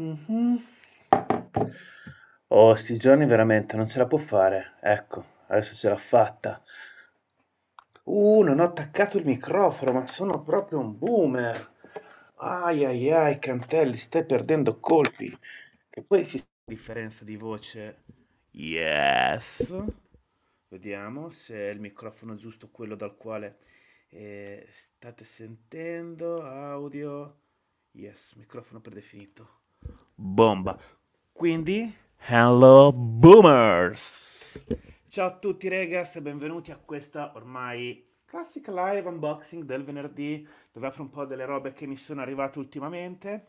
Mh-mh. Oh, sti giorni veramente non ce la può fare. Ecco, adesso ce l'ha fatta. Uh, non ho attaccato il microfono, ma sono proprio un boomer. Ai ai ai, Cantelli, stai perdendo colpi. Che poi ci sta la differenza di voce. Yes. Vediamo se è il microfono giusto quello dal quale eh, state sentendo. Audio. Yes, microfono predefinito bomba. Quindi, hello boomers! Ciao a tutti ragazzi e benvenuti a questa ormai classica live unboxing del venerdì dove apro un po' delle robe che mi sono arrivate ultimamente.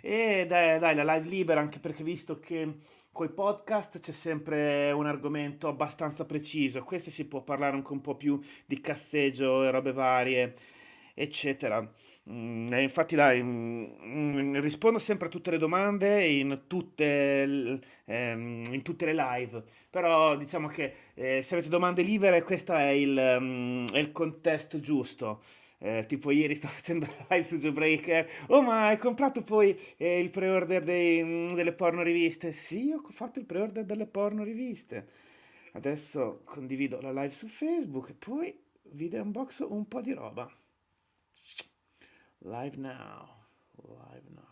E dai, dai, la live libera anche perché visto che coi podcast c'è sempre un argomento abbastanza preciso, questo si può parlare anche un po' più di cazzeggio e robe varie eccetera. Mm, eh, infatti, dai, mm, mm, rispondo sempre a tutte le domande in tutte, ehm, in tutte le live. Però diciamo che eh, se avete domande libere, questo è il, mm, è il contesto giusto. Eh, tipo ieri sto facendo live su Jawbreaker. Oh, ma hai comprato poi eh, il pre-order dei, delle porno riviste? Sì, ho fatto il pre-order delle porno riviste. Adesso condivido la live su Facebook e poi vi unboxo un po' di roba. Live now, live now.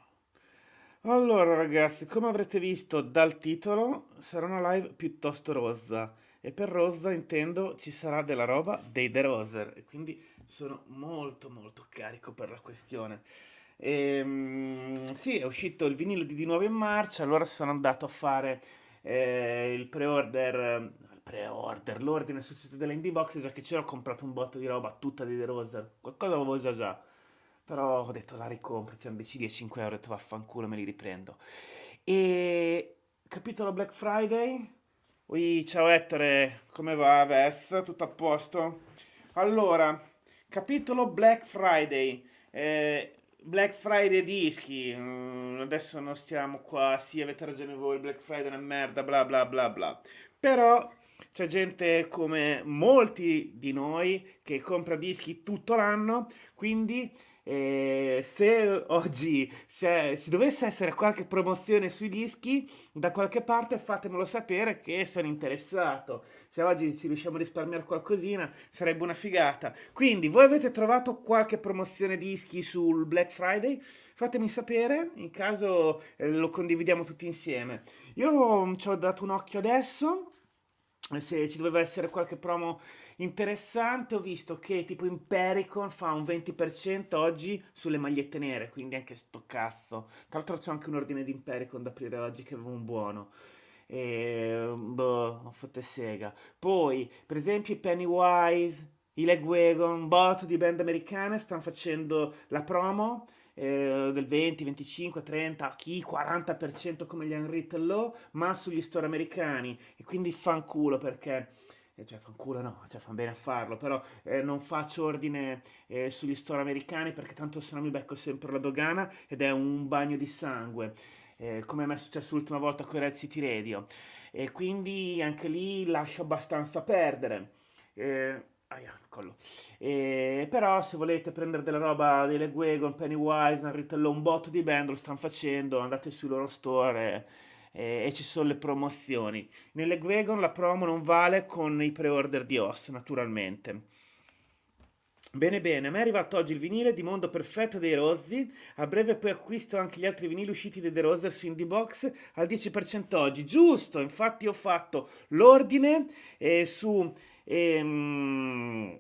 Allora ragazzi, come avrete visto dal titolo, sarà una live piuttosto rosa. e per rosa intendo ci sarà della roba dei The Roser e quindi sono molto molto carico per la questione. E, ehm, sì, è uscito il vinile di Di Nuovo in Marcia, allora sono andato a fare eh, il pre-order pre-order, l'ordine sul sito Box, già che c'ero ho comprato un botto di roba tutta di The Rose, qualcosa avevo già già, però ho detto la ricompro, c'erano decine 5 euro, ho detto vaffanculo me li riprendo. E capitolo Black Friday, Ui, ciao Ettore, come va Vess? Tutto a posto? Allora, capitolo Black Friday, eh, Black Friday dischi, mm, adesso non stiamo qua, sì avete ragione voi, Black Friday è una merda, bla bla bla bla, però c'è gente come molti di noi che compra dischi tutto l'anno, quindi eh, se oggi se, se dovesse essere qualche promozione sui dischi da qualche parte fatemelo sapere che sono interessato. Se oggi ci riusciamo a risparmiare qualcosina sarebbe una figata. Quindi voi avete trovato qualche promozione dischi sul Black Friday? Fatemi sapere, in caso eh, lo condividiamo tutti insieme. Io mm, ci ho dato un occhio adesso se ci doveva essere qualche promo interessante, ho visto che tipo Impericon fa un 20% oggi sulle magliette nere, quindi anche sto cazzo. Tra l'altro c'è anche un ordine di Impericon da aprire oggi che avevo un buono. E, ehm, boh, fatto sega. Poi, per esempio, i Pennywise, i Leguegon, un botto di band americane stanno facendo la promo eh, del 20, 25, 30, chi 40% come gli Unwritten Law, ma sugli store americani. E quindi fanculo perché eh, cioè fanculo no, cioè fan bene a farlo, però eh, non faccio ordine eh, sugli store americani perché tanto se no mi becco sempre la dogana ed è un bagno di sangue, eh, come mi è successo l'ultima volta con i Red City Radio. E quindi anche lì lascio abbastanza perdere. Eh, Aia, collo. E, però se volete prendere della roba delle Guegon, Pennywise, un, ritello, un botto di band lo stanno facendo, andate sui loro store e, e ci sono le promozioni. Nelle Guegon la promo non vale con i pre-order di OS, naturalmente. Bene bene, a me è arrivato oggi il vinile di Mondo Perfetto dei Rozzi, a breve poi acquisto anche gli altri vinili usciti dei The Rozzers su Indie Box al 10% oggi, giusto, infatti ho fatto l'ordine eh, su e, mm,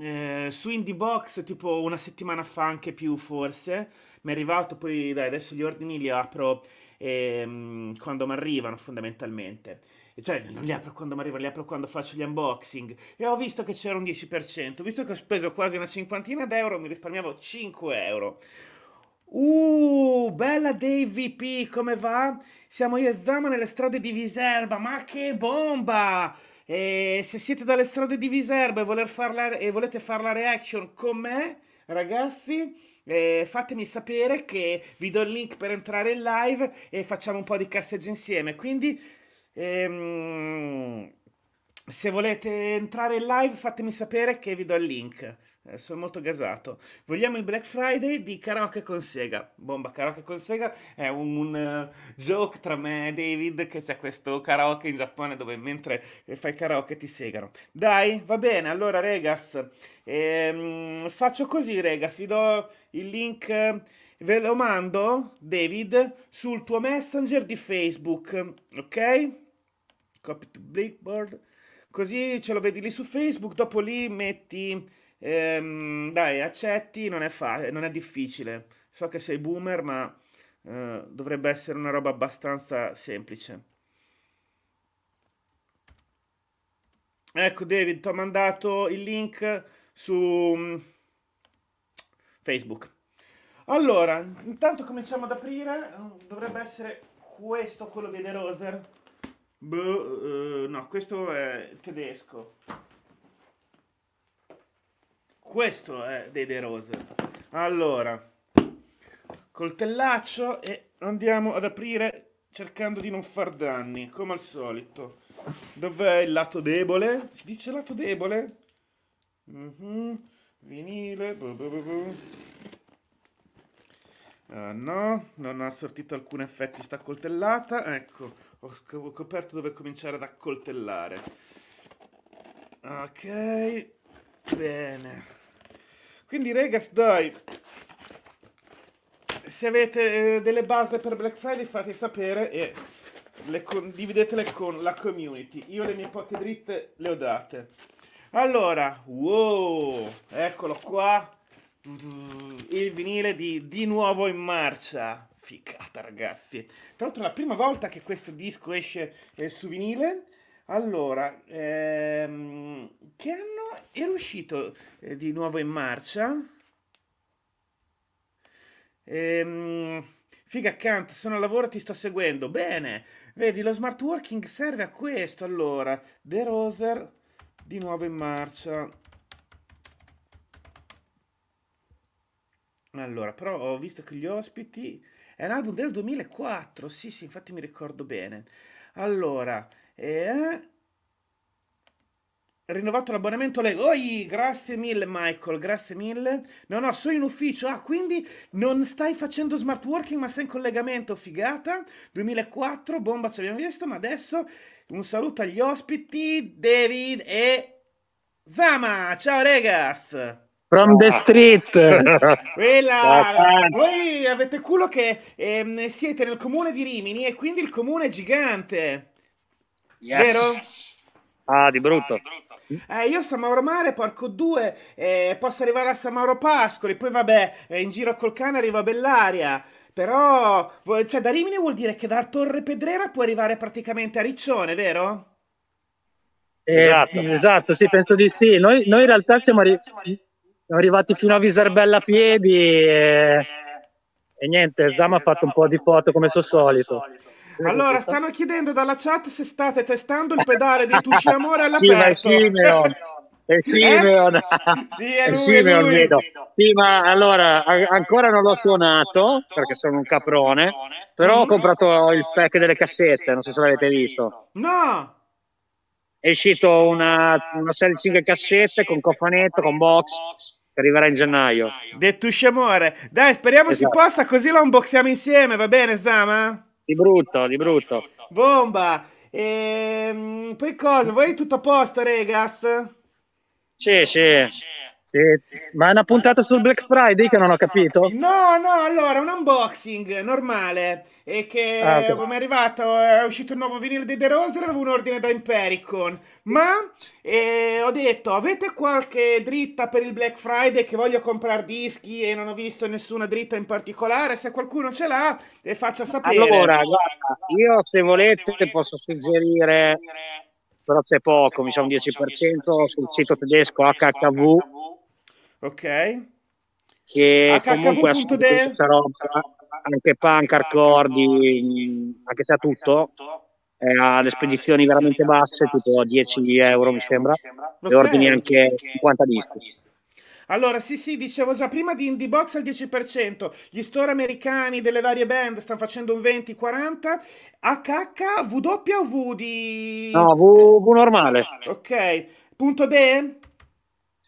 eh, su Indie Box tipo una settimana fa, anche più forse, mi è arrivato poi, dai, adesso gli ordini li apro ehm, quando mi arrivano fondamentalmente. cioè, non li apro quando mi arrivano, li apro quando faccio gli unboxing. E ho visto che c'era un 10%, visto che ho speso quasi una cinquantina d'euro, mi risparmiavo 5 euro. Uh, bella dei VP, come va? Siamo io e Zama nelle strade di Viserba, ma che bomba! E se siete dalle strade di Viserbo e, farla, e volete fare la reaction con me, ragazzi, eh, fatemi sapere che vi do il link per entrare in live e facciamo un po' di casteggio insieme. Quindi, ehm, se volete entrare in live, fatemi sapere che vi do il link. Eh, sono molto gasato. Vogliamo il Black Friday di Karaoke con Sega. Bomba Karaoke con Sega è un, un uh, joke tra me e David che c'è questo karaoke in Giappone dove mentre fai karaoke ti segano. Dai, va bene, allora Regas, ehm, faccio così Regas, vi do il link ve lo mando, David, sul tuo messenger di Facebook, ok? Copy to Blackboard, così ce lo vedi lì su Facebook, dopo lì metti Ehm, dai, accetti, non è, fa- non è difficile. So che sei boomer, ma eh, dovrebbe essere una roba abbastanza semplice. Ecco, David, ti ho mandato il link su mm, Facebook. Allora, intanto cominciamo ad aprire. Dovrebbe essere questo quello di De Roser. Boh, eh, no, questo è tedesco. Questo è dei De Rose. Allora, coltellaccio e andiamo ad aprire cercando di non far danni, come al solito. Dov'è il lato debole? Si dice lato debole? Mm -hmm. Vinile. Bu, bu, bu, uh, no, non ha sortito alcun effetto sta coltellata. Ecco, ho coperto dove cominciare ad accoltellare. Ok, bene. Quindi, regas, dai, se avete eh, delle base per Black Friday fate sapere e le condividetele con la community. Io le mie poche dritte le ho date. Allora, wow, eccolo qua. Il vinile di Di nuovo in marcia. Ficata, ragazzi. Tra l'altro, è la prima volta che questo disco esce eh, su vinile. Allora, ehm, che anno era uscito eh, di nuovo in marcia. Ehm, figa Kant, sono al lavoro, e ti sto seguendo. Bene, vedi, lo smart working serve a questo. Allora, The Roser di nuovo in marcia. Allora, però ho visto che gli ospiti... È un album del 2004, sì, sì, infatti mi ricordo bene. Allora, eh, rinnovato l'abbonamento lei. Oi, grazie mille Michael, grazie mille. No, no, sono in ufficio. Ah, quindi non stai facendo smart working, ma sei in collegamento, figata. 2004, bomba ci abbiamo visto, ma adesso un saluto agli ospiti David e Zama. Ciao regas. From the street, Quella, voi avete culo che ehm, siete nel comune di Rimini e quindi il comune è gigante, yes. vero? Ah, di brutto. Ah, di brutto. Eh, io San Mauro Mare, porco due, eh, posso arrivare a San Mauro Pascoli, poi vabbè, eh, in giro col cane arriva Bellaria. Però, cioè, da Rimini vuol dire che da Torre Pedrera puoi arrivare praticamente a Riccione, vero? Eh, esatto, esatto, sì, penso di sì. Noi, noi in realtà siamo, arri- siamo, arrivati fino a Viserbella a piedi e, e niente, Zama ha fatto un po' di foto come suo solito. Allora, stanno chiedendo dalla chat se state testando il pedale di Tusci Amore all'aperto. Sì, Simeon. È eh? Simeon. Eh? Sì, è lui, Simeon, lui. Vedo. Sì, ma allora, ancora non l'ho suonato, perché sono un caprone, però ho mm-hmm. comprato il pack delle cassette, non so se l'avete visto. No! È uscito una, una serie di 5 cassette con cofanetto, con box, arriverà in gennaio. Detto Amore. Dai, speriamo esatto. si possa, così lo unboxiamo insieme, va bene, Zama? Di brutto, di brutto. Bomba! Ehm, poi cosa? Vuoi tutto a posto, Regas? Sì, sì. Sì, ma è una puntata sul Black Friday che non ho capito. No, no, allora un unboxing normale. E che ah, okay. Eh, come è arrivato, eh, è uscito il nuovo vinile di The Rose, avevo un ordine da Impericon. Ma eh, ho detto, avete qualche dritta per il Black Friday che voglio comprare dischi e non ho visto nessuna dritta in particolare? Se qualcuno ce l'ha, le faccia sapere. Allora, guarda, io se volete, se volete posso suggerire, però c'è poco, mi sa un 10% sul sito tedesco HHV Ok. Che HH. comunque de... questa anche punk, hardcore, anche se ha tutto, eh, ha le spedizioni veramente basse, tipo 10 euro mi sembra, okay. e ordini anche 50 dischi. Allora, sì, sì, dicevo già prima di Indie Box al 10%, gli store americani delle varie band stanno facendo un 20-40, HHWW di... No, v, v normale. Ok, punto D?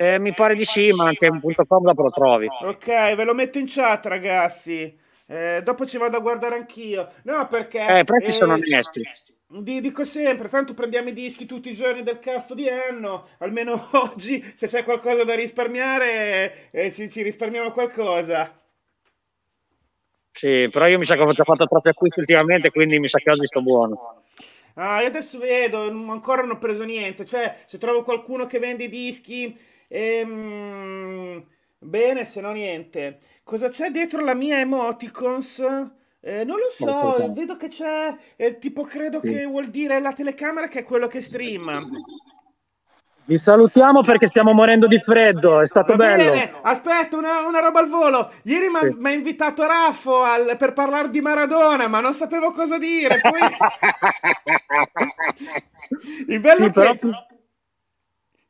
Eh, mi eh, pare di sì, ma anche un un.com dopo lo trovi. Ok, ve lo metto in chat, ragazzi. Eh, dopo ci vado a guardare anch'io. No, perché. Eh, i eh, sono onesti. Dico sempre, tanto prendiamo i dischi tutti i giorni del cazzo di anno, almeno oggi se c'è qualcosa da risparmiare eh, ci, ci, risparmiamo qualcosa. Sì, però io mi sa che ho già fatto troppi acquisti ultimamente, quindi mi sa che oggi sto buono. Ah, io adesso vedo, ancora non ho preso niente, cioè se trovo qualcuno che vende i dischi Ehm, bene, se no niente. Cosa c'è dietro la mia emoticons? Eh, non lo so, vedo che c'è, eh, tipo credo sì. che vuol dire la telecamera che è quello che stream. Vi salutiamo perché stiamo morendo di freddo, è stato Va bello. Bene. Aspetta, una, una, roba al volo. Ieri mi ha sì. invitato Raffo al, per parlare di Maradona, ma non sapevo cosa dire. Poi... Il bello sì, che... però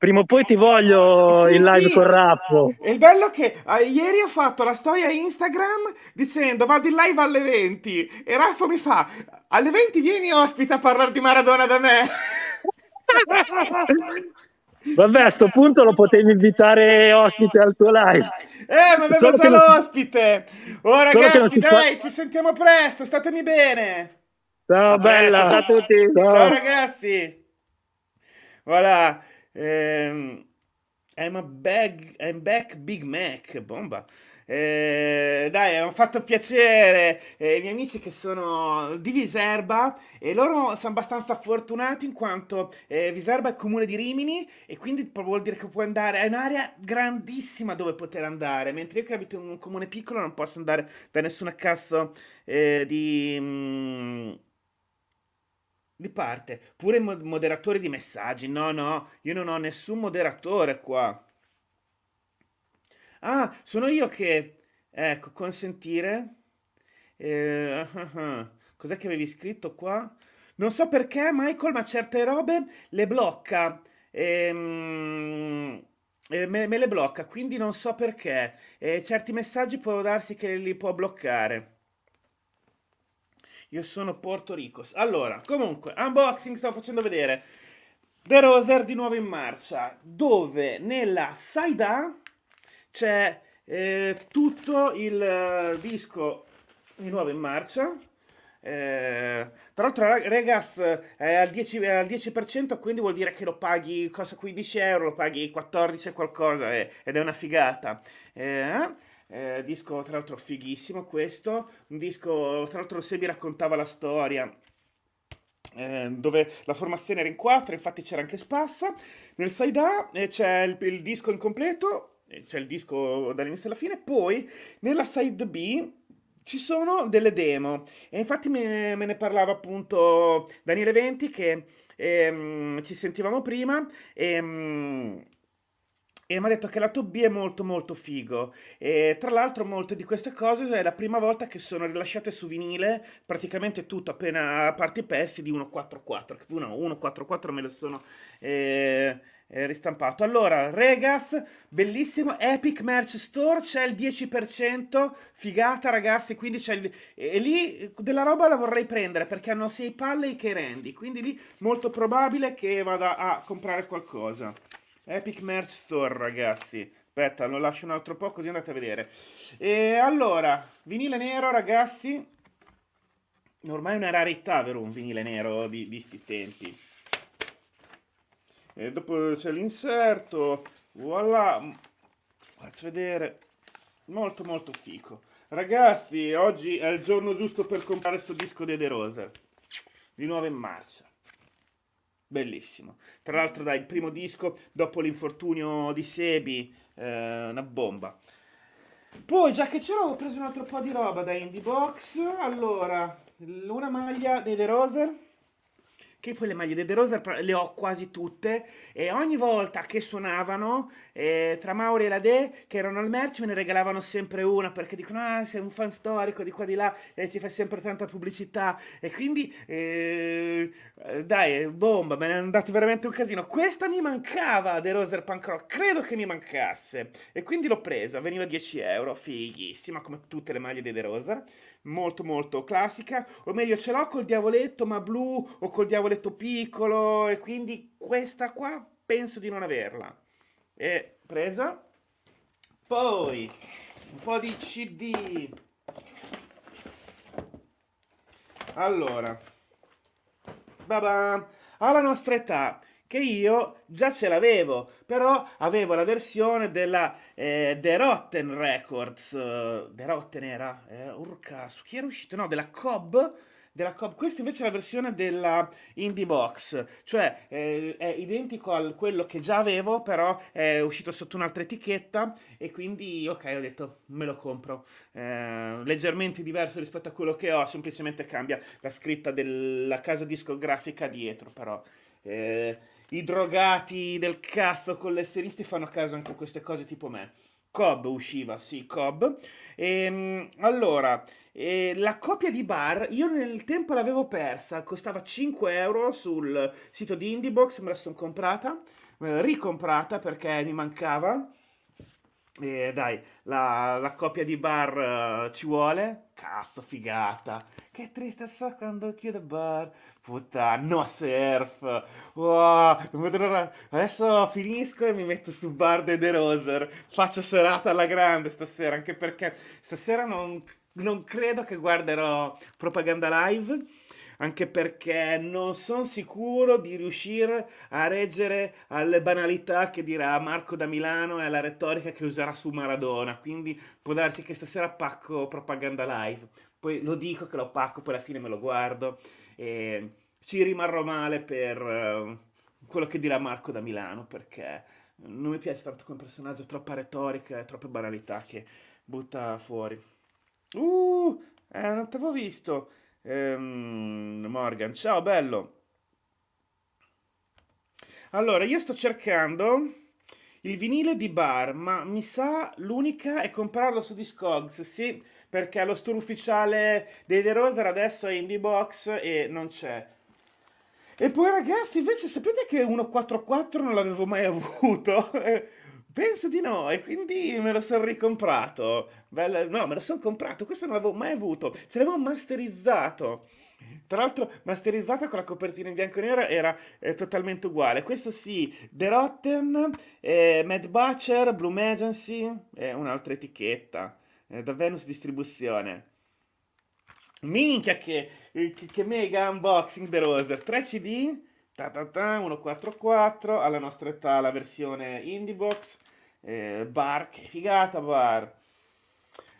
Prima o poi ti voglio sì, in live sì. con Rappo. E il bello è che eh, ieri ho fatto la storia Instagram dicendo vado in live alle 20 e Raffo mi fa alle 20 vieni ospite a parlare di Maradona da me. Vabbè, a sto punto lo potevi invitare ospite al tuo live. Eh, ma avevo solo l'ospite. Oh, non... Oh, ragazzi, dai, può... ci sentiamo presto. Statemi bene. Ciao, a bella. ciao a tutti. Ciao, ciao ragazzi. Voilà. Eh, I'm, a bag, I'm back Big Mac, bomba. Eh, dai, mi ha fatto piacere eh, i miei amici che sono di Viserba e loro sono abbastanza fortunati in quanto eh, Viserba è comune di Rimini e quindi vuol dire che puoi andare, è un'area grandissima dove poter andare, mentre io che abito in un comune piccolo non posso andare da nessuna cazzo eh, di... Mh, mm, di parte, pure moderatori di messaggi. No, no, io non ho nessun moderatore qua. Ah, sono io che... Ecco, consentire. Eh, uh, uh, cos'è che avevi scritto qua? Non so perché, Michael, ma certe robe le blocca. Ehm... Me, me, le blocca, quindi non so perché. Eh, certi messaggi può darsi che li può bloccare. Io sono Porto Ricos. Allora, comunque, unboxing stavo facendo vedere. The Roser di nuovo in marcia, dove nella side A c'è eh, tutto il eh, disco di nuovo in marcia. Eh, tra l'altro, ragaz, eh, è al 10%, al 10%, quindi vuol dire che lo paghi costa 15 euro, lo paghi 14 qualcosa eh, ed è una figata. Eh, eh, disco tra l'altro fighissimo questo, un disco tra l'altro se mi raccontava la storia eh, dove la formazione era in quattro, infatti c'era anche Spassa. Nel side A eh, c'è il, il, disco incompleto, eh, c'è il disco dall'inizio alla fine, poi nella side B ci sono delle demo e infatti me, me ne parlava appunto Daniele Venti che ehm, ci sentivamo prima e... Ehm, e mi ha detto che lato B è molto molto figo e tra l'altro molte di queste cose cioè, è la prima volta che sono rilasciate su vinile praticamente tutto appena a parte i pezzi di 144 no 144 me lo sono eh, eh, ristampato allora Regas bellissimo Epic Merch Store c'è il 10% figata ragazzi quindi c'è il... e lì della roba la vorrei prendere perché hanno sia i palle che i rendi quindi lì molto probabile che vada a comprare qualcosa Epic Merch Store, ragazzi. Aspetta, lo lascio un altro po' così andate a vedere. E allora, vinile nero, ragazzi. Ormai è una rarità, avere un vinile nero di, di sti tempi. E dopo c'è l'inserto. Voilà. Faccio vedere. Molto, molto fico. Ragazzi, oggi è il giorno giusto per comprare questo disco di De Rosa. Di nuovo in marcia. Bellissimo. Tra l'altro, dai, il primo disco dopo l'infortunio di Sebi, eh, una bomba. Poi, già che c'ero, ho preso un altro po' di roba da Indie Box. Allora, una maglia dei The Roser che poi le maglie dei De Rosa le ho quasi tutte e ogni volta che suonavano eh, tra Mauri e la De che erano al merch me ne regalavano sempre una perché dicono ah sei un fan storico di qua di là e ci fai sempre tanta pubblicità e quindi eh, eh, dai bomba me ne è andato veramente un casino questa mi mancava De Rosa Punk Rock credo che mi mancasse e quindi l'ho presa veniva 10 euro fighissima come tutte le maglie dei De Rosa molto molto classica, o meglio ce l'ho col diavoletto ma blu o col diavoletto piccolo e quindi questa qua penso di non averla. E presa. Poi un po' di CD. Allora, babam, alla nostra età che io già ce l'avevo, però avevo la versione della eh, The Rotten Records, uh, The Rotten era, eh, urca, su chi era uscito? No, della Cobb, della Cobb, questa invece è la versione della Indie Box, cioè eh, è identico a quello che già avevo, però è uscito sotto un'altra etichetta e quindi ok, ho detto me lo compro, eh, leggermente diverso rispetto a quello che ho, semplicemente cambia la scritta della casa discografica dietro, però... Eh, i drogati del cazzo collezionisti fanno caso anche queste cose tipo me. Cobb usciva, sì, Cobb. Ehm, allora, e eh, la copia di bar io nel tempo l'avevo persa, costava 5 euro sul sito di Indiebox, me la sono comprata, ricomprata perché mi mancava. E dai, la, la, copia di bar uh, ci vuole? Cazzo, figata. Che tristezza quando chiude il bar. Puttana, no surf. Wow, Adesso finisco e mi metto su bar dei The Roser. Faccio serata alla grande stasera, anche perché stasera non, non credo che guarderò propaganda live anche perché non sono sicuro di riuscire a reggere alle banalità che dirà Marco da Milano e alla retorica che userà su Maradona. Quindi può darsi che stasera pacco propaganda live poi lo dico che lo pacco, poi alla fine me lo guardo e ci rimarrò male per eh, quello che dirà Marco da Milano perché non mi piace tanto come personaggio, troppa retorica e troppe banalità che butta fuori. Uh, eh, non t'avevo visto. Ehm, Morgan, ciao bello. Allora, io sto cercando il vinile di Bar, ma mi sa l'unica è comprarlo su Discogs. Sì, perché lo store ufficiale dei The Roser adesso è in the box e non c'è. E poi ragazzi, invece sapete che 144 non l'avevo mai avuto? Penso di no, e quindi me lo sono ricomprato. Bello, no, me lo sono comprato, questo non l'avevo mai avuto. Ce l'avevo masterizzato. Tra l'altro, masterizzata con la copertina in bianco e nero era eh, totalmente uguale. Questo sì, The Rotten, eh, Mad Butcher, Bloom Agency, eh, un'altra etichetta da Venus Distribuzione. Minchia che, eh, che, che mega unboxing The Roser, 3 CD, ta ta ta, 144, alla nostra età la versione Indie Box, eh, Bar, che figata Bar.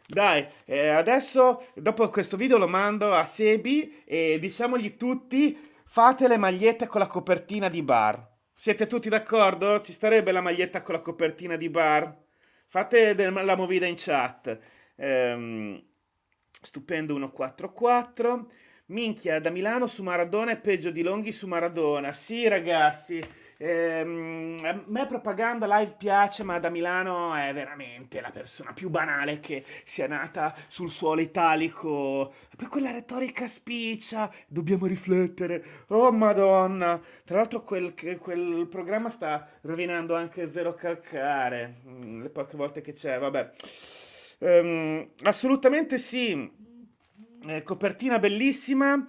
Dai, eh, adesso dopo questo video lo mando a Sebi e diciamogli tutti fate le magliette con la copertina di bar. Siete tutti d'accordo? Ci starebbe la maglietta con la copertina di bar? Fate la movida in chat. Ehm, stupendo 1-4-4. Minchia, da Milano su Maradona è peggio di Longhi su Maradona. Sì, ragazzi. Ehm, a me propaganda live piace, ma da Milano è veramente la persona più banale che sia nata sul suolo italico. Per quella retorica spiccia, dobbiamo riflettere. Oh madonna! Tra l'altro quel, quel programma sta rovinando anche Zero Calcare. Mm, le poche volte che c'è, vabbè. Um, assolutamente sì. Eh, copertina bellissima.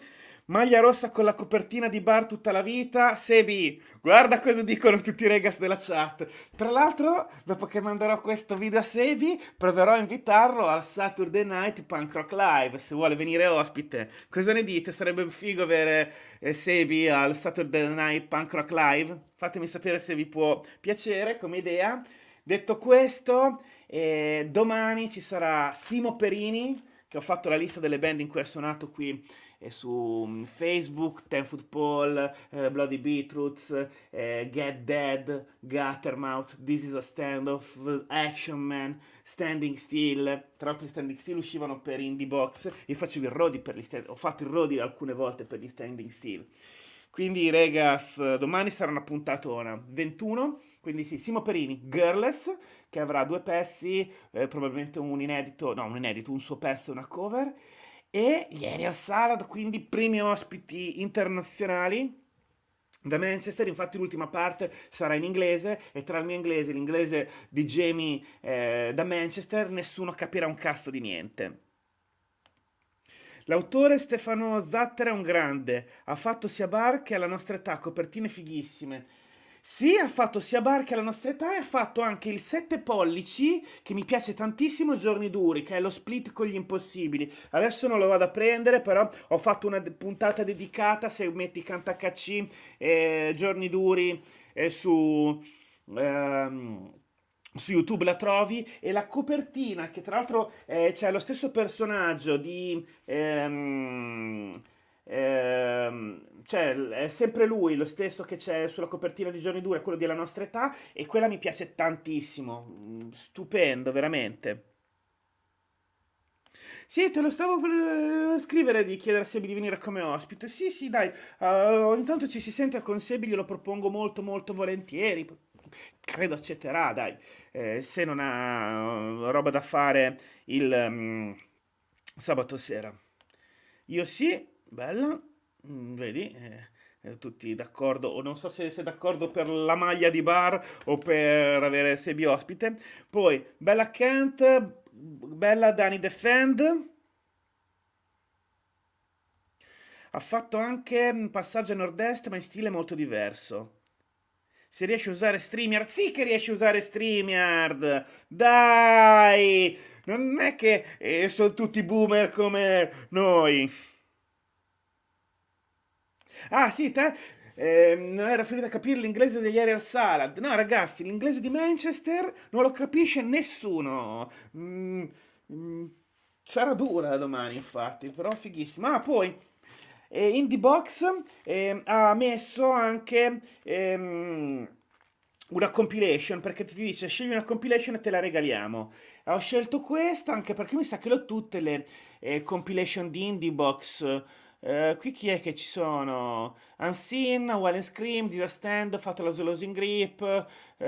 Maglia rossa con la copertina di bar tutta la vita. Sebi, guarda cosa dicono tutti i regas della chat. Tra l'altro, dopo che manderò questo video a Sebi, proverò a invitarlo al Saturday Night Punk Rock Live, se vuole venire ospite. Cosa ne dite? Sarebbe figo avere eh, Sebi al Saturday Night Punk Rock Live? Fatemi sapere se vi può piacere come idea. Detto questo, eh, domani ci sarà Simo Perini, che ho fatto la lista delle band in cui ha suonato qui eh, su mm, Facebook, Ten Football, eh, Bloody Beetroots, eh, Get Dead, Guttermouth, This is a Standoff, Action Man, Standing Still. Tra l'altro gli Standing Still uscivano per Indie Box, io facevo il Rodi per gli stand- ho fatto il Rodi alcune volte per gli Standing Still. Quindi, regas, domani sarà una puntatona. 21 quindi sì, Simo Perini, Girls, che avrà due pezzi, eh, probabilmente un inedito, no, un inedito, un suo pezzo e una cover. E ieri al Salad, quindi primi ospiti internazionali. Da Manchester, infatti, l'ultima parte sarà in inglese e tra il mio inglese e l'inglese di Jamie eh, da Manchester nessuno capirà un cazzo di niente. L'autore Stefano Zatter è un grande, ha fatto sia bar che alla nostra età copertine fighissime sì, ha fatto sia bar che alla nostra età e ha fatto anche il 7 pollici, che mi piace tantissimo, Giorni Duri, che è lo split con gli impossibili. Adesso non lo vado a prendere, però ho fatto una puntata dedicata, se metti Cantacacci, eh, Giorni Duri eh, su... Ehm, su YouTube la trovi e la copertina, che tra l'altro eh, c'è lo stesso personaggio di ehm, Ehm, cioè, è sempre lui, lo stesso che c'è sulla copertina di Giorni 2, quello della nostra età, e quella mi piace tantissimo, mm, stupendo, veramente. Sì, te lo stavo per eh, scrivere di chiedere a Sebi di venire come ospite. Sì, sì, dai, uh, ogni tanto ci si sente con Sebi, glielo propongo molto, molto volentieri. Credo accetterà, dai, eh, se non ha eh, roba da fare il um, sabato sera. Io sì, Bella, mm, vedi, eh, eh, tutti d'accordo, o non so se sei d'accordo per la maglia di bar o per avere Sebi ospite. Poi, bella Kent, bella Dani Defend. Ha fatto anche un mm, passaggio a nord-est, ma in stile molto diverso. Se riesci a usare StreamYard, sì che riesci a usare StreamYard! Dai! Non è che eh, sono tutti boomer come noi. Ah, sì, te? Eh, non era finita a capire l'inglese degli Aerial Salad. No, ragazzi, l'inglese di Manchester non lo capisce nessuno. Mm, mm, sarà dura domani, infatti, però fighissima. Ah, poi eh, Indie Box eh, ha messo anche ehm, una compilation perché ti dice scegli una compilation e te la regaliamo. Ho scelto questa anche perché mi sa che ho tutte le eh, compilation di Indie Box. Eh, qui chi è che ci sono? Unseen, Wild and Scream, Disastand, Fatal Losing Grip, uh,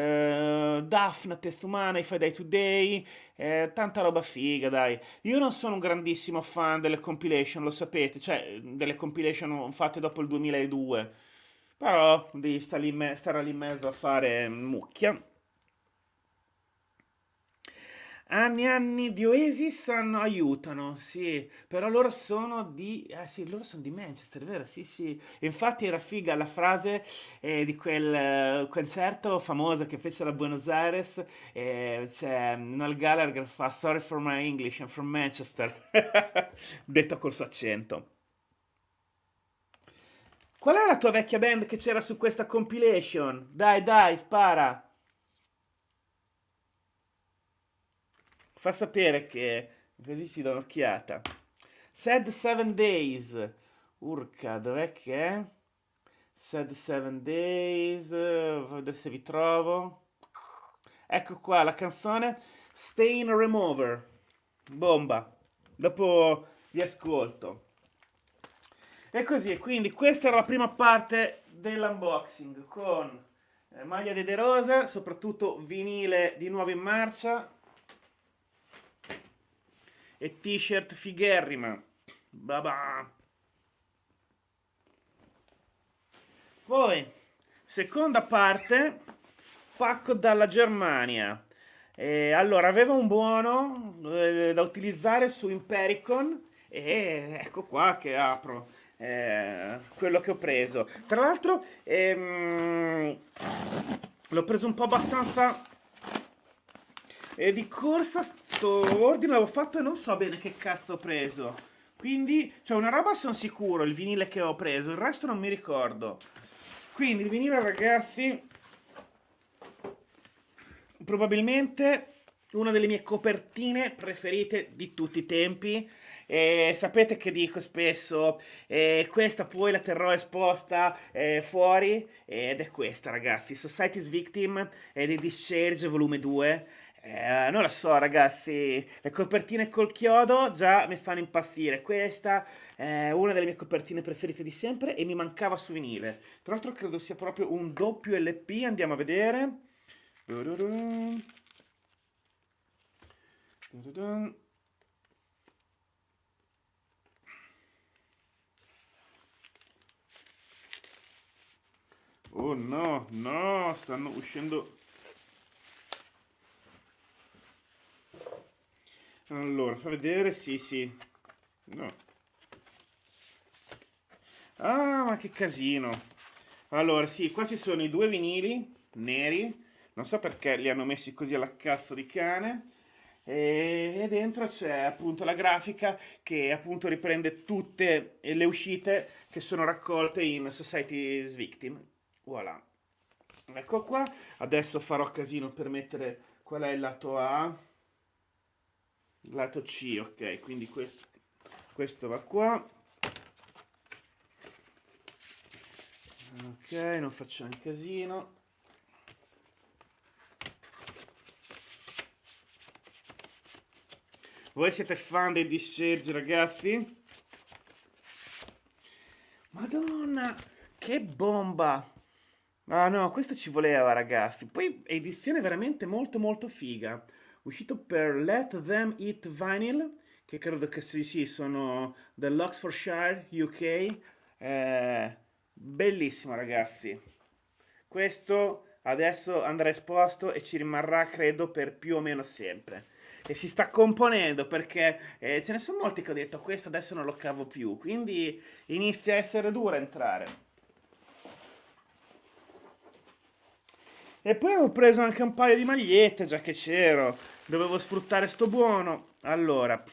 Daphne, Test Umana, If I Die Today, uh, tanta roba figa, dai. Io non sono un grandissimo fan delle compilation, lo sapete, cioè delle compilation fatte dopo il 2002. Però devi stare lì, starà lì in mezzo a fare mucchia. Anni e anni di Oasis hanno, aiutano, sì, però loro sono di... Ah sì, loro sono di Manchester, vero? Sì, sì. Infatti era figa la frase eh, di quel eh, concerto famoso che fecero a Buenos Aires, eh, cioè Noel Gallagher fa Sorry for my English, I'm from Manchester, detto col suo accento. Qual è la tua vecchia band che c'era su questa compilation? Dai, dai, spara! fa sapere che così si dà un'occhiata. Sad Seven Days. Urca, dov'è che è? Sad Seven Days. Vado a vedere se vi trovo. Ecco qua la canzone Stain Remover. Bomba. Dopo vi ascolto. E così, quindi questa era la prima parte dell'unboxing con eh, maglia di De Rosa, soprattutto vinile di nuovo in marcia, e t-shirt figherrima. Babà. Poi, seconda parte, pacco dalla Germania. Eh, allora, avevo un buono eh, da utilizzare su Impericon e ecco qua che apro eh, quello che ho preso. Tra l'altro, ehm, l'ho preso un po' abbastanza eh, di corsa questo ordine l'avevo fatto e non so bene che cazzo ho preso. Quindi, cioè una roba sono sicuro, il vinile che ho preso, il resto non mi ricordo. Quindi il vinile ragazzi, probabilmente una delle mie copertine preferite di tutti i tempi. Eh, sapete che dico spesso, eh, questa poi la terrò esposta eh, fuori ed è questa ragazzi, Society's Victim eh, di Discharge volume 2. Eh, non lo so, ragazzi. Le copertine col chiodo già mi fanno impazzire. Questa è una delle mie copertine preferite di sempre e mi mancava su vinile. Tra l'altro, credo sia proprio un doppio LP. Andiamo a vedere. Oh no, no, stanno uscendo Allora, fa vedere, sì, sì. No. Ah, ma che casino. Allora, sì, qua ci sono i due vinili neri. Non so perché li hanno messi così alla cazzo di cane. E dentro c'è appunto la grafica che appunto riprende tutte le uscite che sono raccolte in Society's Victim. Voilà. Ecco qua. Adesso farò casino per mettere qual è il lato A lato C ok quindi questo, questo va qua ok non facciamo un casino voi siete fan dei discergi ragazzi madonna che bomba ah no questo ci voleva ragazzi poi edizione veramente molto molto figa uscito per Let Them Eat Vinyl, che credo che sì, sì sono dell'Oxfordshire, UK. Eh, bellissimo ragazzi. Questo adesso andrà esposto e ci rimarrà, credo, per più o meno sempre. E si sta componendo perché eh, ce ne sono molti che ho detto questo adesso non lo cavo più, quindi inizia a essere dura entrare. E poi ho preso anche un paio di magliette, già che c'ero. Dovevo sfruttare sto buono. Allora.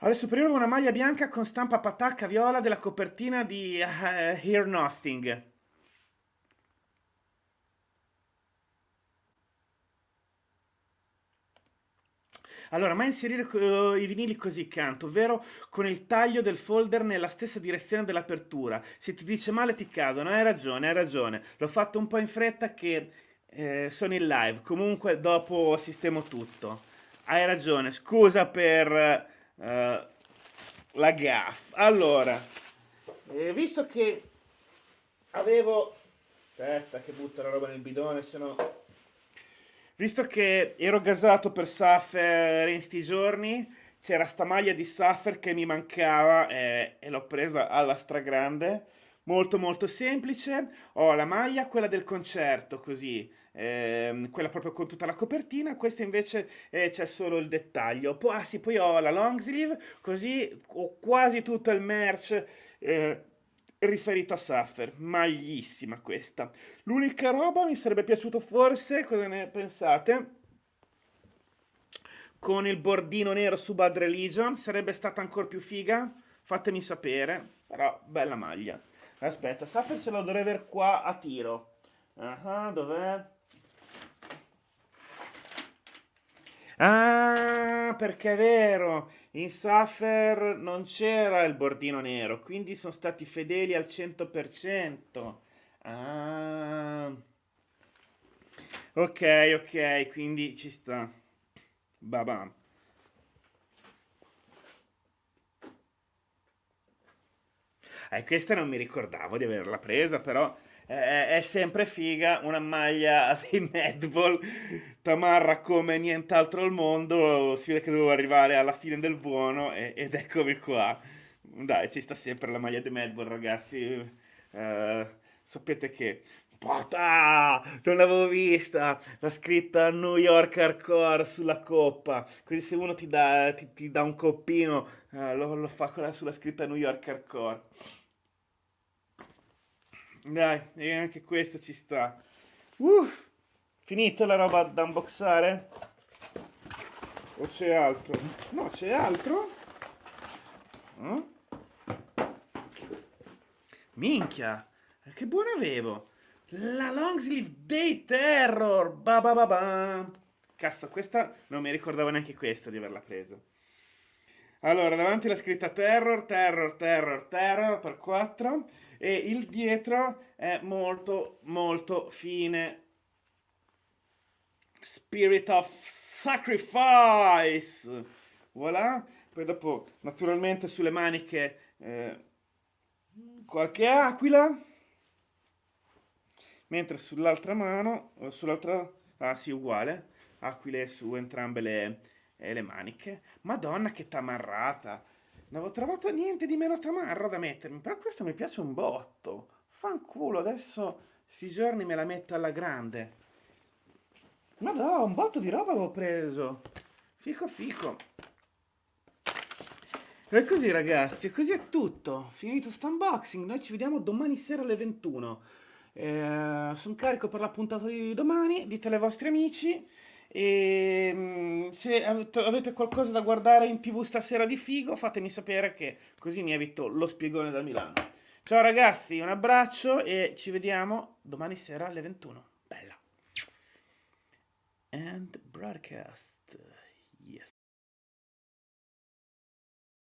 Alle superiore una maglia bianca con stampa patacca viola della copertina di uh, Hear Nothing. Allora, mai inserire uh, i vinili così canto, ovvero con il taglio del folder nella stessa direzione dell'apertura. Se ti dice male ti cadono, hai ragione, hai ragione. L'ho fatto un po' in fretta che eh, sono in live, comunque dopo sistemo tutto. Hai ragione, scusa per eh, la gaff. Allora, eh, visto che avevo... Aspetta che butto la roba nel bidone, se no... Visto che ero gasato per Suffer in sti giorni, c'era sta maglia di Suffer che mi mancava eh, e l'ho presa alla stragrande. Molto molto semplice. Ho la maglia, quella del concerto, così ehm, quella proprio con tutta la copertina, questa invece eh, c'è solo il dettaglio. Poi, ah sì, poi ho la long sleeve, così ho quasi tutto il merch eh, riferito a Suffer, maglissima questa. L'unica roba mi sarebbe piaciuto forse, cosa ne pensate? Con il bordino nero su Bad Religion, sarebbe stata ancora più figa? Fatemi sapere, però bella maglia. Aspetta, Suffer ce la dovrei aver qua a tiro. Ah, uh ah, -huh, dov'è? Ah, perché è vero, in Suffer non c'era il bordino nero, quindi sono stati fedeli al 100%. Ah. Ok, ok, quindi ci sta. Babam. Eh, questa non mi ricordavo di averla presa, però eh, eh, è sempre figa una maglia di netball tamarra come nient'altro al mondo si vede che dovevo arrivare alla fine del buono e, ed eccomi qua dai ci sta sempre la maglia di netball ragazzi eh, sapete che Porta! Non l'avevo vista! La scritta New York Hardcore sulla coppa. Quindi se uno ti dà, ti, ti dà un coppino, eh, lo, lo, fa quella sulla scritta New York Hardcore. Dai, e anche questo ci sta. Uh, finita la roba da unboxare? O c'è altro? No, c'è altro? Mm? Minchia, che buono avevo! La long sleeve dei terror! Ba ba ba ba. Cazzo, questa non mi ricordavo neanche questa di averla presa. Allora, davanti la scritta terror, terror, terror, terror per 4 e il dietro è molto molto fine Spirit of Sacrifice voilà poi dopo naturalmente sulle maniche eh, qualche aquila mentre sull'altra mano eh, sull'altra ah sì uguale aquile su entrambe le, eh, le maniche madonna che tamarrata non avevo trovato niente di meno tamarro da mettermi, però questa mi piace un botto. Fanculo, adesso si giorni me la metto alla grande. Ma no, un botto di roba avevo preso. Fico fico. E così ragazzi, così è tutto. Finito sto unboxing, noi ci vediamo domani sera alle 21. Eh, sono carico per la puntata di domani, dite alle vostre amici. E ehm, se avete qualcosa da guardare in tv stasera di figo, fatemi sapere che così mi evito lo spiegone da Milano. Ciao ragazzi, un abbraccio e ci vediamo domani sera alle 21. Bella. And broadcast.